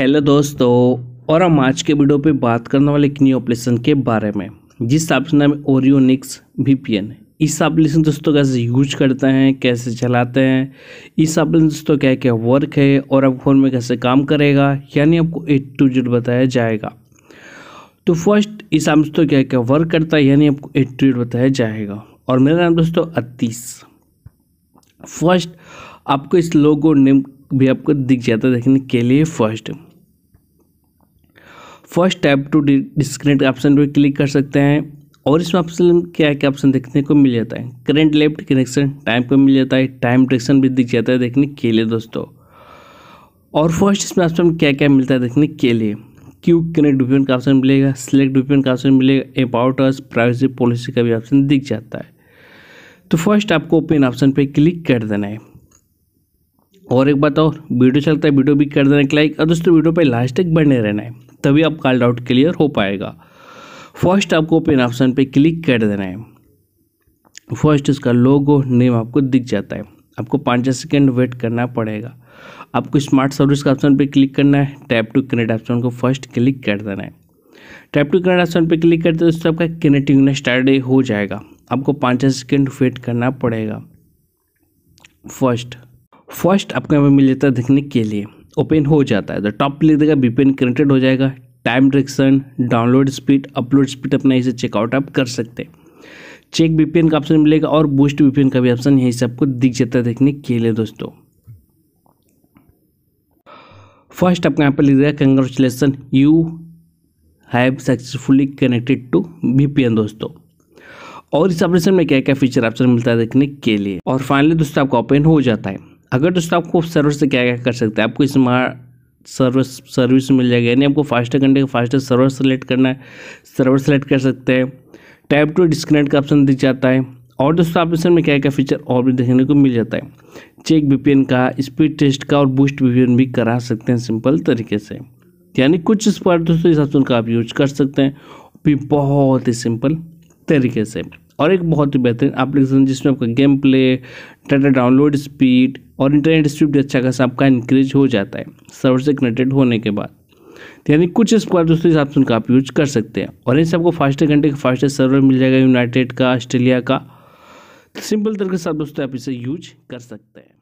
hello दोस्तों और हम आज के वीडियो पे बात करने वाले एक न्यू ऑपरेशन के बारे में जिस एप्लीकेशन नाम है ओरियोनिक्स वीपीएन इस एप्लीकेशन दोस्तों कैसे यूज करते हैं कैसे चलाते हैं इस एप्लीकेशन दोस्तों क्या क्या वर्क है और आप फोन में कैसे काम करेगा यानी आपको ए टू जेड बताया जाएगा तो फर्स्ट इस एप दोस्तों क्या क्या वर्क करता है यानी आपको ए टू जेड बताया जाएगा और मेरा नाम दोस्तों अतीस फर्स्ट आपको इस लोगो नेम भी आपको दिख जाता है देखने के लिए first first tab to disconnect option पर क्लिक कर सकते हैं और इसमें ऑप्शन क्या क्या ऑप्शन देखने को मिल जाता है करेंट लेफ्ट कनेक्शन टाइम पर मिल जाता है टाइम डिक्शन भी दिख जाता है देखने के लिए दोस्तों और फर्स्ट इसमें ऑप्शन क्या क्या मिलता है देखने के लिए क्यू कनेक्ट डॉक्यूमेंट का ऑप्शन मिलेगा सिलेक्ट डॉक्यूमेंट का ऑप्शन मिलेगा अबाउट अस प्राइवेसी पॉलिसी का भी ऑप्शन दिख जाता है तो फर्स्ट आपको ओपन ऑप्शन पर क्लिक कर देना है और एक बात और वीडियो चलता है वीडियो भी कर देने एक लाइक और दोस्तों वीडियो पर लास्ट तक बने रहना है तभी आप कॉल डाउट क्लियर हो पाएगा फर्स्ट आपको ओपन ऑप्शन पे क्लिक कर देना है फर्स्ट इसका लोगो नेम आपको दिख जाता है आपको पाँच सेकेंड वेट करना पड़ेगा आपको स्मार्ट सर्विस का ऑप्शन पर क्लिक करना है टैप टू कनेक्ट ऑप्शन को फर्स्ट क्लिक कर देना है टैप टू कनेक्ट ऑप्शन पर क्लिक करते दोस्तों तो आपका कनेक्टिंग स्टार्ट हो जाएगा आपको पाँच सेकेंड वेट करना पड़ेगा फर्स्ट फर्स्ट आपको यहाँ पर मिल जाता है देखने के लिए ओपन हो जाता है तो टॉप लिख देगा बीपीएन कनेक्टेड हो जाएगा time direction download speed upload speed अपना इसे चेकआउट आप कर सकते हैं चेक बीपीएन का ऑप्शन मिलेगा और बूस्ट बीपीएन का भी ऑप्शन यहीं से आपको दिख जाता है देखने के लिए दोस्तों फर्स्ट आपको यहाँ पर लिख देगा congratulation you have successfully connected to VPN दोस्तों और इस ऑपरेशन में क्या क्या फीचर ऑप्शन मिलता है देखने के लिए और फाइनली दोस्तों आपका ओपन हो जाता है अगर दोस्तों आपको सर्विस से क्या क्या कर सकते हैं आपको स्मार्ट सर्विस सर्विस मिल जाएगी यानी आपको फास्ट घंटे का फास्ट सर्वर सेलेक्ट करना है सर्वर सेलेक्ट कर सकते हैं टाइप टू डिस्कनेक्ट का ऑप्शन दिख जाता है और दोस्तों आप इसमें क्या क्या फीचर और भी देखने को मिल जाता है चेक वीपीएन का स्पीड टेस्ट का और बूस्ट वीपीएन भी करा सकते हैं सिंपल तरीके से यानी कुछ इस पर दोस्तों इस ऑप्शन का आप यूज कर सकते हैं भी बहुत ही सिंपल तरीके से और एक बहुत ही बेहतरीन एप्लीकेशन जिसमें आपका game play data download speed और इंटरनेट स्पीड भी अच्छा खासा आपका इंक्रीज हो जाता है सर्वर से कनेक्टेड होने के बाद तो यानी कुछ आप दोस्तों हिसाब से उनका आप यूज कर सकते हैं और इनसे आपको फास्टेस्ट घंटे का फास्टेस्ट सर्वर मिल जाएगा यूनाइटेड का ऑस्ट्रेलिया का सिंपल तो तरीके से आप दोस्तों आप इसे यूज कर सकते हैं